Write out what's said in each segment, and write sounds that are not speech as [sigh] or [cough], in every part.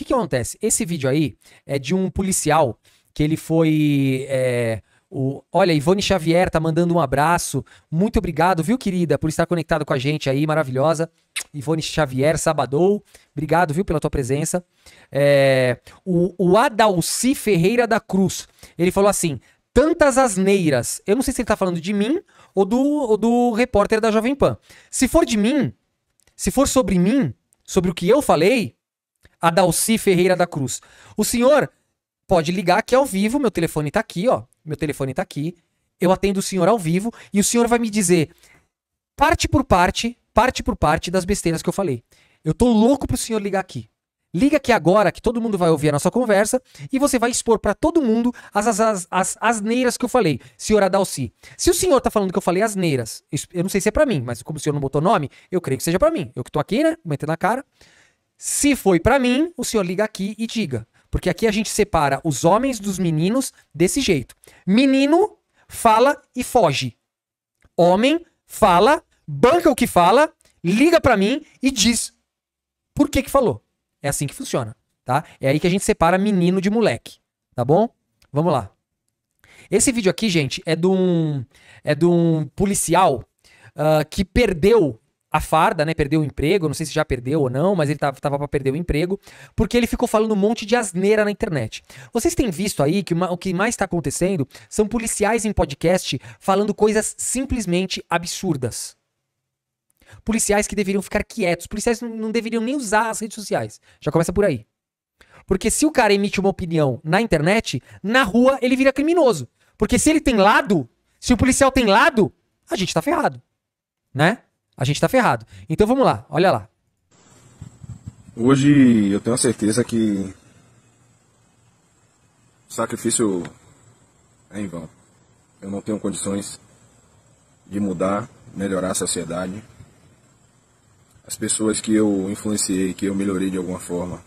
que, que acontece? Esse vídeo aí é de um policial que ele foi. É, o, olha, Ivone Xavier tá mandando um abraço. Muito obrigado, viu, querida, por estar conectado com a gente aí, maravilhosa. Ivone Xavier, Sabadou. Obrigado, viu, pela tua presença. É, o, o Adalci Ferreira da Cruz. Ele falou assim: tantas asneiras. Eu não sei se ele tá falando de mim ou do, ou do repórter da Jovem Pan. Se for de mim, se for sobre mim, sobre o que eu falei, Adalci Ferreira da Cruz. O senhor pode ligar aqui é ao vivo, meu telefone tá aqui, ó. Meu telefone tá aqui. Eu atendo o senhor ao vivo e o senhor vai me dizer parte por parte, parte por parte das besteiras que eu falei. Eu tô louco pro senhor ligar aqui. Liga aqui agora que todo mundo vai ouvir a nossa conversa e você vai expor para todo mundo as, as, as, as asneiras que eu falei, senhor Adalci. Se o senhor tá falando que eu falei asneiras, eu não sei se é para mim, mas como o senhor não botou nome, eu creio que seja para mim. Eu que tô aqui, né? Metendo na cara. Se foi para mim, o senhor liga aqui e diga. Porque aqui a gente separa os homens dos meninos desse jeito. Menino fala e foge. Homem fala, banca o que fala, liga para mim e diz por que que falou. É assim que funciona, tá? É aí que a gente separa menino de moleque, tá bom? Vamos lá. Esse vídeo aqui, gente, é de um, é de um policial uh, que perdeu a farda, né? Perdeu o emprego, não sei se já perdeu ou não, mas ele tava, tava para perder o emprego, porque ele ficou falando um monte de asneira na internet. Vocês têm visto aí que uma, o que mais está acontecendo são policiais em podcast falando coisas simplesmente absurdas. Policiais que deveriam ficar quietos, policiais não, não deveriam nem usar as redes sociais. Já começa por aí. Porque se o cara emite uma opinião na internet, na rua ele vira criminoso. Porque se ele tem lado, se o policial tem lado, a gente tá ferrado, né? a gente está ferrado. Então vamos lá, olha lá. Hoje eu tenho a certeza que o sacrifício é em vão. Eu não tenho condições de mudar, melhorar a sociedade. As pessoas que eu influenciei, que eu melhorei de alguma forma,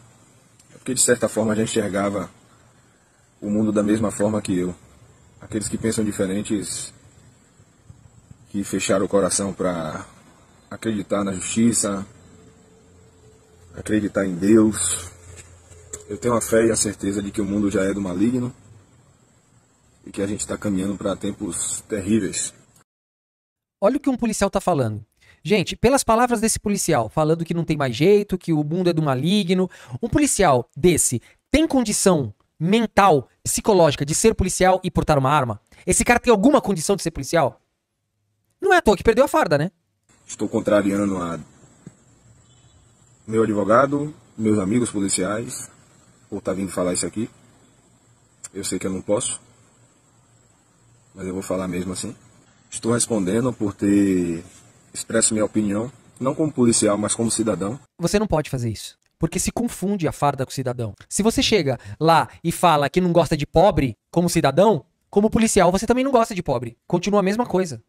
porque de certa forma já enxergava o mundo da mesma forma que eu. Aqueles que pensam diferentes, que fecharam o coração para acreditar na justiça, acreditar em Deus. Eu tenho a fé e a certeza de que o mundo já é do maligno e que a gente está caminhando para tempos terríveis. Olha o que um policial está falando. Gente, pelas palavras desse policial, falando que não tem mais jeito, que o mundo é do maligno, um policial desse tem condição mental, psicológica de ser policial e portar uma arma? Esse cara tem alguma condição de ser policial? Não é à toa que perdeu a farda, né? estou contrariando a meu advogado, meus amigos policiais, por estar tá vindo falar isso aqui. Eu sei que eu não posso, mas eu vou falar mesmo assim. Estou respondendo por ter expresso minha opinião, não como policial, mas como cidadão. Você não pode fazer isso. Porque se confunde a farda com o cidadão. Se você chega lá e fala que não gosta de pobre como cidadão, como policial, você também não gosta de pobre. Continua a mesma coisa.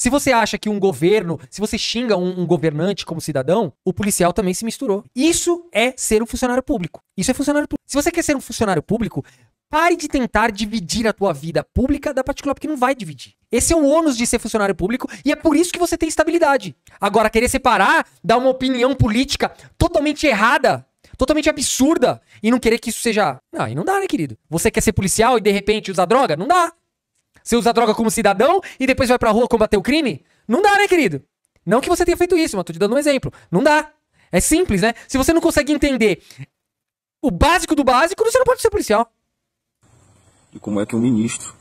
Se você acha que um governo, se você xinga um, um governante como cidadão, o policial também se misturou. Isso é ser um funcionário público. Isso é funcionário público. Se você quer ser um funcionário público, Pare de tentar dividir a tua vida pública da particular, porque não vai dividir. Esse é o ônus de ser funcionário público e é por isso que você tem estabilidade. Agora, querer separar, dar uma opinião política totalmente errada, totalmente absurda, e não querer que isso seja. Não, ah, e não dá, né, querido? Você quer ser policial e de repente usar droga? Não dá. Você usa droga como cidadão e depois vai pra rua combater o crime? Não dá, né, querido? Não que você tenha feito isso, mas tô te dando um exemplo. Não dá. É simples, né? Se você não consegue entender o básico do básico, você não pode ser policial. E como é que um ministro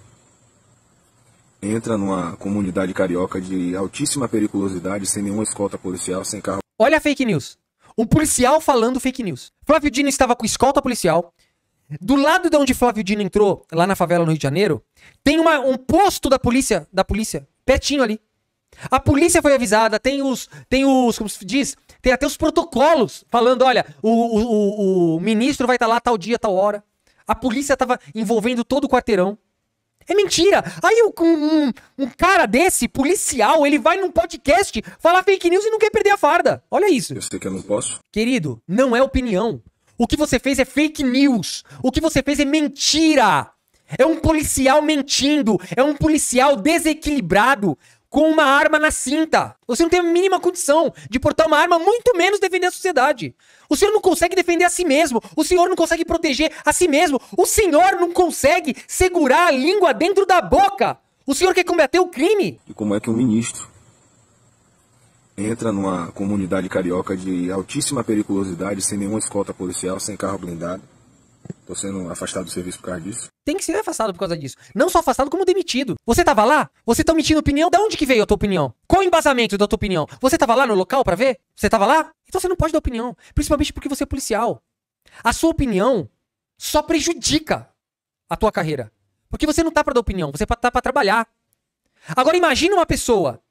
entra numa comunidade carioca de altíssima periculosidade, sem nenhuma escolta policial, sem carro. Olha a fake news. Um policial falando fake news. Flávio Dino estava com escolta policial, do lado de onde Flávio Dino entrou, lá na favela no Rio de Janeiro, tem uma, um posto da polícia, da polícia, pertinho ali. A polícia foi avisada, tem os, tem os, como se diz, tem até os protocolos falando, olha, o, o, o, o ministro vai estar tá lá tal dia, tal hora. A polícia estava envolvendo todo o quarteirão. É mentira. Aí um, um, um, cara desse, policial, ele vai num podcast falar fake news e não quer perder a farda. Olha isso. Eu sei que eu não posso. Querido, não é opinião. O que você fez é fake news. O que você fez é mentira. É um policial mentindo. É um policial desequilibrado com uma arma na cinta. Você não tem a mínima condição de portar uma arma, muito menos defender a sociedade. O senhor não consegue defender a si mesmo. O senhor não consegue proteger a si mesmo. O senhor não consegue segurar a língua dentro da boca. O senhor quer combater o crime. E como é que o ministro entra numa comunidade carioca de altíssima periculosidade, sem nenhuma escolta policial, sem carro blindado. Tô sendo afastado do serviço por causa disso. Tem que ser afastado por causa disso. Não só afastado, como demitido. Você tava lá? Você tá emitindo opinião? Da onde que veio a tua opinião? Qual o embasamento da tua opinião? Você tava lá no local para ver? Você tava lá? Então você não pode dar opinião. Principalmente porque você é policial. A sua opinião só prejudica a tua carreira. Porque você não tá para dar opinião, você tá para trabalhar. Agora imagine uma pessoa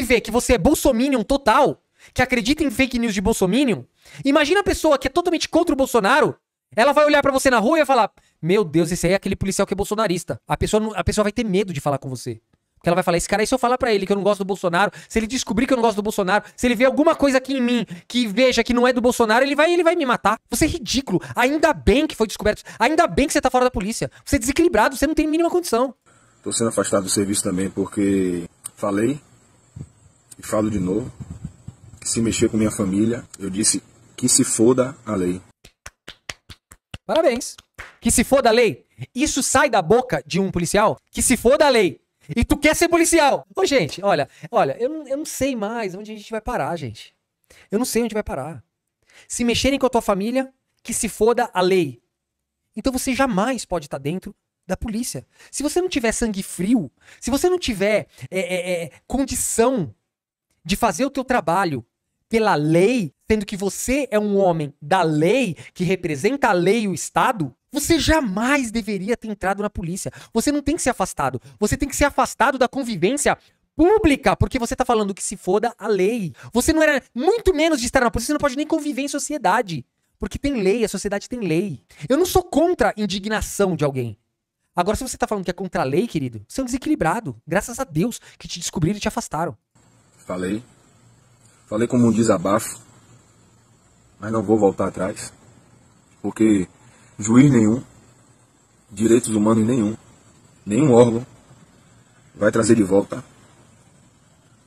que vê que você é bolsominion total, que acredita em fake news de bolsominion, imagina a pessoa que é totalmente contra o Bolsonaro, ela vai olhar para você na rua e vai falar: "Meu Deus, esse aí é aquele policial que é bolsonarista". A pessoa a pessoa vai ter medo de falar com você. Porque ela vai falar, esse cara aí, se eu falar pra ele que eu não gosto do Bolsonaro, se ele descobrir que eu não gosto do Bolsonaro, se ele ver alguma coisa aqui em mim que veja que não é do Bolsonaro, ele vai, ele vai me matar. Você é ridículo. Ainda bem que foi descoberto. Ainda bem que você tá fora da polícia. Você é desequilibrado, você não tem mínima condição. Tô sendo afastado do serviço também porque falei e falo de novo, se mexer com minha família, eu disse que se foda a lei. Parabéns. Que se foda a lei. Isso sai da boca de um policial? Que se foda a lei. E tu quer ser policial? Ô, gente, olha, olha, eu não, eu não sei mais onde a gente vai parar, gente. Eu não sei onde vai parar. Se mexerem com a tua família, que se foda a lei. Então você jamais pode estar dentro da polícia. Se você não tiver sangue frio, se você não tiver é, é, é, condição de fazer o teu trabalho pela lei, sendo que você é um homem da lei, que representa a lei e o Estado, você jamais deveria ter entrado na polícia. Você não tem que ser afastado. Você tem que ser afastado da convivência pública, porque você tá falando que se foda a lei. Você não era muito menos de estar na polícia, você não pode nem conviver em sociedade. Porque tem lei, a sociedade tem lei. Eu não sou contra a indignação de alguém. Agora, se você tá falando que é contra a lei, querido, você é um desequilibrado. Graças a Deus que te descobriram e te afastaram. Falei. Falei como um desabafo. Mas não vou voltar atrás. Porque juiz nenhum, direitos humanos nenhum, nenhum órgão vai trazer de volta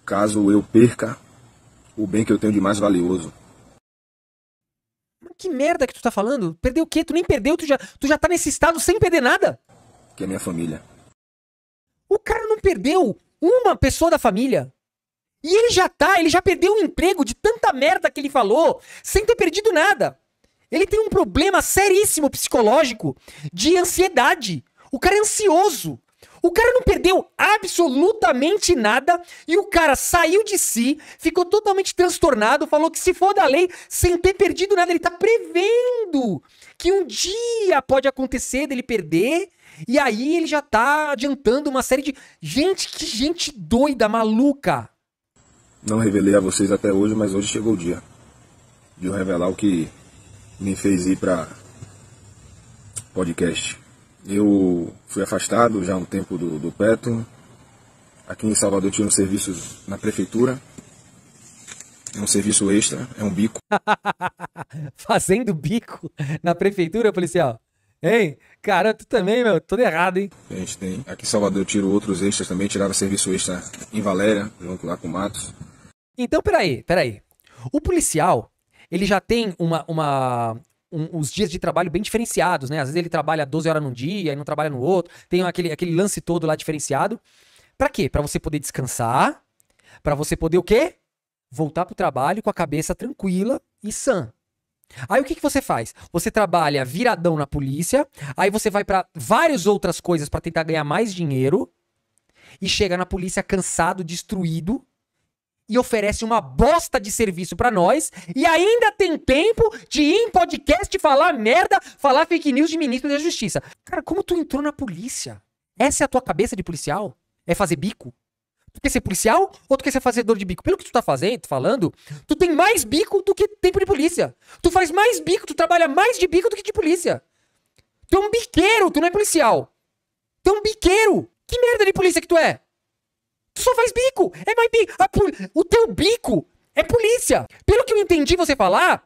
caso eu perca o bem que eu tenho de mais valioso. Que merda que tu tá falando? Perdeu o quê? Tu nem perdeu, tu já, tu já tá nesse estado sem perder nada. Que é minha família. O cara não perdeu uma pessoa da família. E ele já tá, ele já perdeu o emprego de tanta merda que ele falou, sem ter perdido nada. Ele tem um problema seríssimo psicológico de ansiedade. O cara é ansioso. O cara não perdeu absolutamente nada e o cara saiu de si, ficou totalmente transtornado, falou que se for da lei sem ter perdido nada. Ele tá prevendo que um dia pode acontecer dele perder e aí ele já tá adiantando uma série de. Gente, que gente doida, maluca! Não revelei a vocês até hoje, mas hoje chegou o dia de eu revelar o que me fez ir para podcast. Eu fui afastado já há um tempo do, do Petro. Aqui em Salvador tinha um serviço na prefeitura. É um serviço extra, é um bico. [laughs] Fazendo bico na prefeitura, policial? Hein? Cara, tu também, meu, tudo errado, hein? A gente tem. Aqui em Salvador eu tiro outros extras também, tirava serviço extra em Valéria, junto lá com o Matos. Então, peraí, peraí. O policial, ele já tem uma, uma, um, os dias de trabalho bem diferenciados, né? Às vezes ele trabalha 12 horas num dia e não trabalha no outro, tem aquele, aquele lance todo lá diferenciado. Para quê? Para você poder descansar, para você poder o quê? Voltar pro trabalho com a cabeça tranquila e sã. Aí o que, que você faz? Você trabalha viradão na polícia, aí você vai para várias outras coisas para tentar ganhar mais dinheiro e chega na polícia cansado, destruído, e oferece uma bosta de serviço para nós e ainda tem tempo de ir em podcast falar merda, falar fake news de ministro da Justiça. Cara, como tu entrou na polícia? Essa é a tua cabeça de policial? É fazer bico? Tu quer ser policial ou tu quer ser fazedor de bico? Pelo que tu tá fazendo, falando, tu tem mais bico do que tempo de polícia. Tu faz mais bico, tu trabalha mais de bico do que de polícia. Tu é um biqueiro, tu não é policial. Tu é um biqueiro. Que merda de polícia que tu é? só faz bico. É mais bico. O teu bico é polícia. Pelo que eu entendi você falar,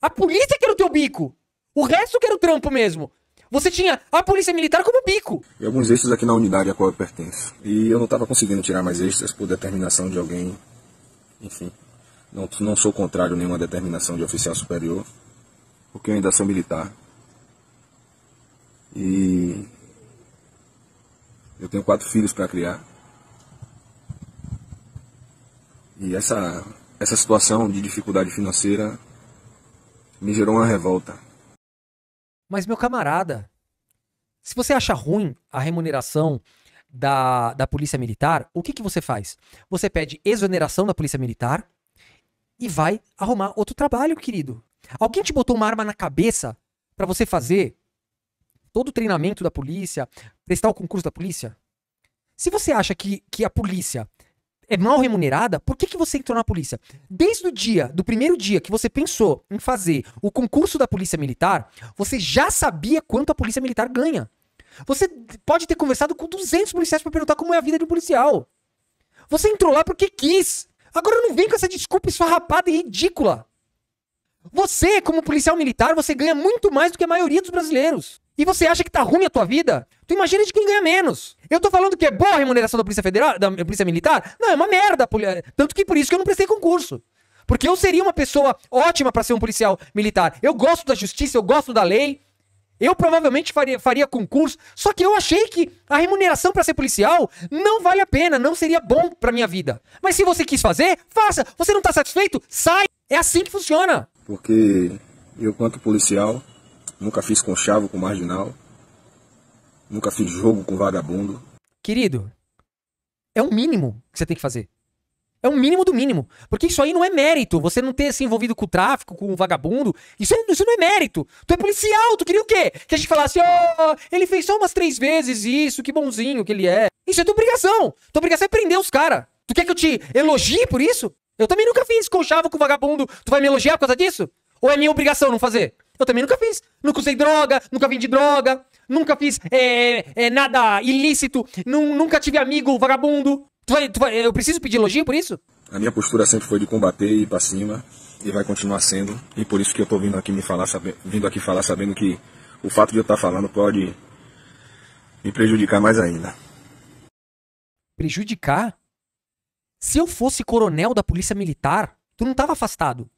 a polícia que era o teu bico. O resto que era o trampo mesmo. Você tinha a polícia militar como bico. E alguns extras aqui na unidade a qual eu pertenço. E eu não estava conseguindo tirar mais extras por determinação de alguém. Enfim, não, não sou contrário a nenhuma determinação de oficial superior, porque eu ainda sou militar. E eu tenho quatro filhos para criar. E essa, essa situação de dificuldade financeira me gerou uma revolta. Mas, meu camarada, se você acha ruim a remuneração da, da Polícia Militar, o que, que você faz? Você pede exoneração da Polícia Militar e vai arrumar outro trabalho, querido. Alguém te botou uma arma na cabeça para você fazer todo o treinamento da polícia, prestar o concurso da polícia? Se você acha que, que a polícia é mal remunerada, por que, que você entrou na polícia? Desde o dia, do primeiro dia que você pensou em fazer o concurso da Polícia Militar, você já sabia quanto a Polícia Militar ganha. Você pode ter conversado com 200 policiais para perguntar como é a vida de um policial. Você entrou lá porque quis. Agora não vem com essa desculpa esfarrapada e ridícula. Você, como policial militar, você ganha muito mais do que a maioria dos brasileiros e você acha que tá ruim a tua vida, tu imagina de quem ganha menos. Eu tô falando que é boa a remuneração da Polícia Federal, da Polícia Militar? Não, é uma merda. Tanto que por isso que eu não prestei concurso. Porque eu seria uma pessoa ótima para ser um policial militar. Eu gosto da justiça, eu gosto da lei. Eu provavelmente faria, faria concurso, só que eu achei que a remuneração para ser policial não vale a pena, não seria bom para minha vida. Mas se você quis fazer, faça. Você não tá satisfeito? Sai. É assim que funciona. Porque eu, quanto policial, Nunca fiz conchavo com marginal. Nunca fiz jogo com vagabundo. Querido, é o mínimo que você tem que fazer. É o mínimo do mínimo. Porque isso aí não é mérito. Você não ter se envolvido com o tráfico, com o vagabundo. Isso, é, isso não é mérito. Tu é policial, tu queria o quê? Que a gente falasse, ó, oh, ele fez só umas três vezes isso, que bonzinho que ele é. Isso é tua obrigação. Tua obrigação é prender os caras. Tu quer que eu te elogie por isso? Eu também nunca fiz conchavo com vagabundo. Tu vai me elogiar por causa disso? Ou é minha obrigação não fazer? Eu também nunca fiz. Nunca usei droga, nunca vendi droga, nunca fiz é, é, nada ilícito, nunca tive amigo vagabundo. Tu vai, tu vai, eu preciso pedir elogio por isso? A minha postura sempre foi de combater e ir pra cima, e vai continuar sendo. E por isso que eu tô vindo aqui me falar, sabendo, vindo aqui falar sabendo que o fato de eu estar tá falando pode me prejudicar mais ainda. Prejudicar? Se eu fosse coronel da polícia militar, tu não tava afastado.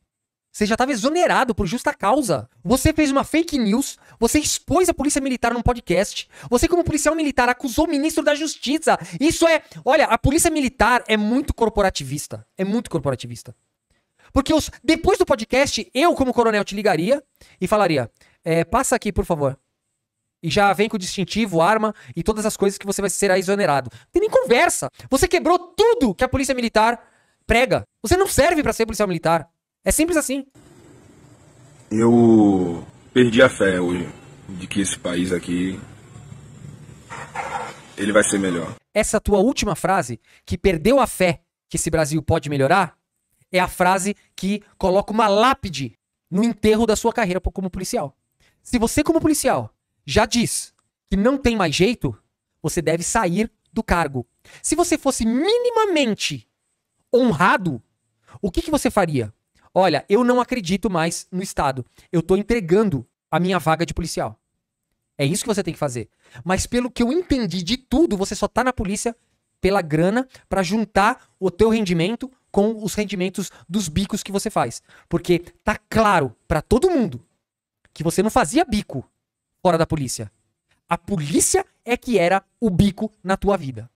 Você já estava exonerado por justa causa. Você fez uma fake news, você expôs a polícia militar num podcast, você, como policial militar, acusou o ministro da Justiça. Isso é. Olha, a polícia militar é muito corporativista. É muito corporativista. Porque os, depois do podcast, eu, como coronel, te ligaria e falaria: é, passa aqui, por favor. E já vem com o distintivo, arma e todas as coisas que você vai ser exonerado. Não tem nem conversa. Você quebrou tudo que a polícia militar prega. Você não serve para ser policial militar. É simples assim. Eu perdi a fé hoje de que esse país aqui ele vai ser melhor. Essa tua última frase, que perdeu a fé que esse Brasil pode melhorar, é a frase que coloca uma lápide no enterro da sua carreira como policial. Se você, como policial, já diz que não tem mais jeito, você deve sair do cargo. Se você fosse minimamente honrado, o que, que você faria? Olha, eu não acredito mais no Estado. Eu estou entregando a minha vaga de policial. É isso que você tem que fazer. Mas pelo que eu entendi de tudo, você só tá na polícia pela grana para juntar o teu rendimento com os rendimentos dos bicos que você faz. Porque tá claro para todo mundo que você não fazia bico fora da polícia. A polícia é que era o bico na tua vida.